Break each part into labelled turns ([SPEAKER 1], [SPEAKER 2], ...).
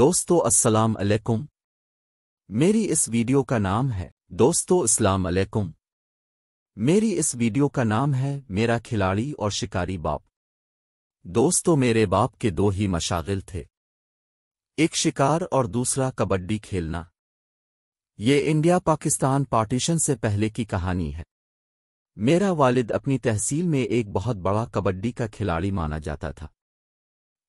[SPEAKER 1] दोस्तों अस्सलाम अलैकुम मेरी इस वीडियो का नाम है दोस्तों अस्सलाम अलैकुम मेरी इस वीडियो का नाम है मेरा खिलाड़ी और शिकारी बाप दोस्तों मेरे बाप के दो ही मशागिल थे एक शिकार और दूसरा कबड्डी खेलना ये इंडिया पाकिस्तान पार्टीशन से पहले की कहानी है मेरा वालिद अपनी तहसील में एक बहुत बड़ा कबड्डी का खिलाड़ी माना जाता था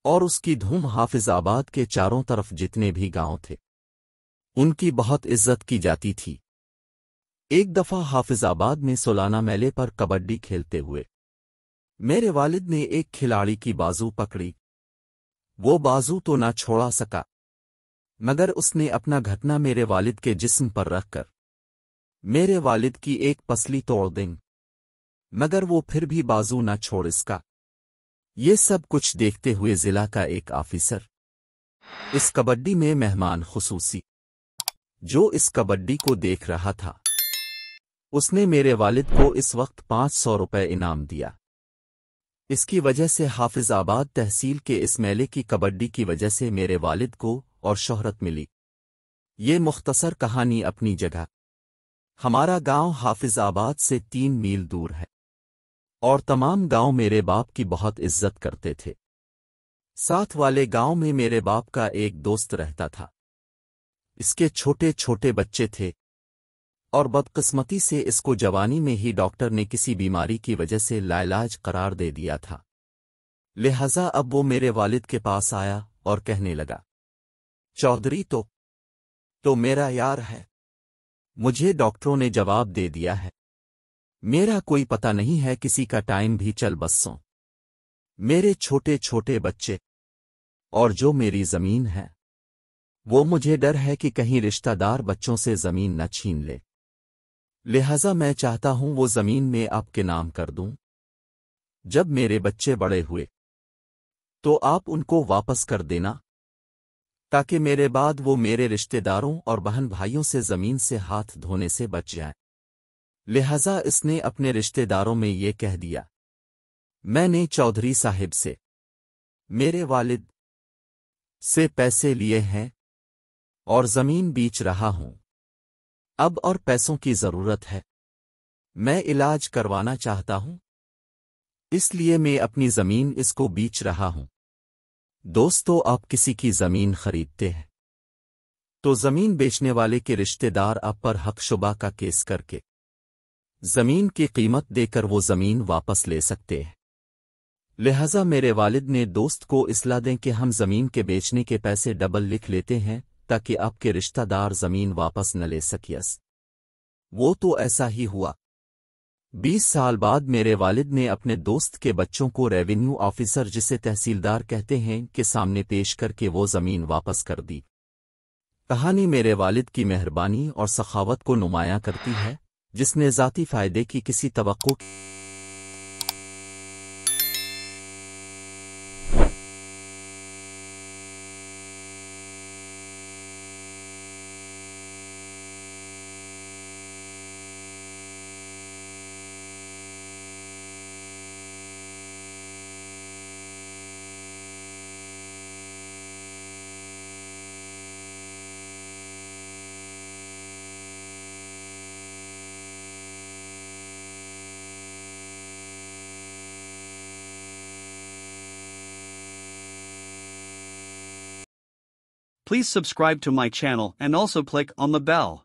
[SPEAKER 1] और उसकी धूम हाफिजाबाद के चारों तरफ जितने भी गांव थे उनकी बहुत इज्जत की जाती थी एक दफ़ा हाफिजाबाद में सोलाना मेले पर कबड्डी खेलते हुए मेरे वालिद ने एक खिलाड़ी की बाजू पकड़ी वो बाजू तो ना छोड़ा सका मगर उसने अपना घटना मेरे वालिद के जिस्म पर रखकर मेरे वालिद की एक पसली तोड़ दें मगर वो फिर भी बाजू ना छोड़ इसका ये सब कुछ देखते हुए जिला का एक ऑफिसर इस कबड्डी में मेहमान खसूसी जो इस कबड्डी को देख रहा था उसने मेरे वालिद को इस वक्त पाँच सौ रुपये इनाम दिया इसकी वजह से हाफिजाबाद तहसील के इस मेले की कबड्डी की वजह से मेरे वालिद को और शोहरत मिली ये मुख्तसर कहानी अपनी जगह हमारा गांव हाफिजाबाद से तीन मील दूर है और तमाम गांव मेरे बाप की बहुत इज्जत करते थे साथ वाले गांव में मेरे बाप का एक दोस्त रहता था इसके छोटे छोटे बच्चे थे और बदकिस्मती से इसको जवानी में ही डॉक्टर ने किसी बीमारी की वजह से लाइलाज करार दे दिया था लिहाजा अब वो मेरे वालिद के पास आया और कहने लगा चौधरी तो तो मेरा यार है मुझे डॉक्टरों ने जवाब दे दिया है मेरा कोई पता नहीं है किसी का टाइम भी चल बसों मेरे छोटे छोटे बच्चे और जो मेरी जमीन है वो मुझे डर है कि कहीं रिश्तेदार बच्चों से जमीन न छीन ले लिहाजा मैं चाहता हूं वो जमीन में आपके नाम कर दूं जब मेरे बच्चे बड़े हुए तो आप उनको वापस कर देना ताकि मेरे बाद वो मेरे रिश्तेदारों और बहन भाइयों से जमीन से हाथ धोने से बच जाएं। लिहाजा इसने अपने रिश्तेदारों में ये कह दिया मैंने चौधरी साहिब से मेरे वालिद से पैसे लिए हैं और ज़मीन बेच रहा हूं अब और पैसों की ज़रूरत है मैं इलाज करवाना चाहता हूं इसलिए मैं अपनी ज़मीन इसको बीच रहा हूं दोस्तों आप किसी की ज़मीन खरीदते हैं तो ज़मीन बेचने वाले के रिश्तेदार आप पर हकशुबा का केस करके जमीन की कीमत देकर वो जमीन वापस ले सकते हैं लिहाजा मेरे वालिद ने दोस्त को इसला दें कि हम जमीन के बेचने के पैसे डबल लिख लेते हैं ताकि आपके रिश्तेदार जमीन वापस न ले सकियस वो तो ऐसा ही हुआ बीस साल बाद मेरे वालिद ने अपने दोस्त के बच्चों को रेवेन्यू ऑफिसर जिसे तहसीलदार कहते हैं के सामने पेश करके वो जमीन वापस कर दी कहानी मेरे वालिद की मेहरबानी और सखावत को नुमाया करती है जिसने ज़ाती फ़ायदे की किसी तो Please subscribe to my channel and also click on the bell.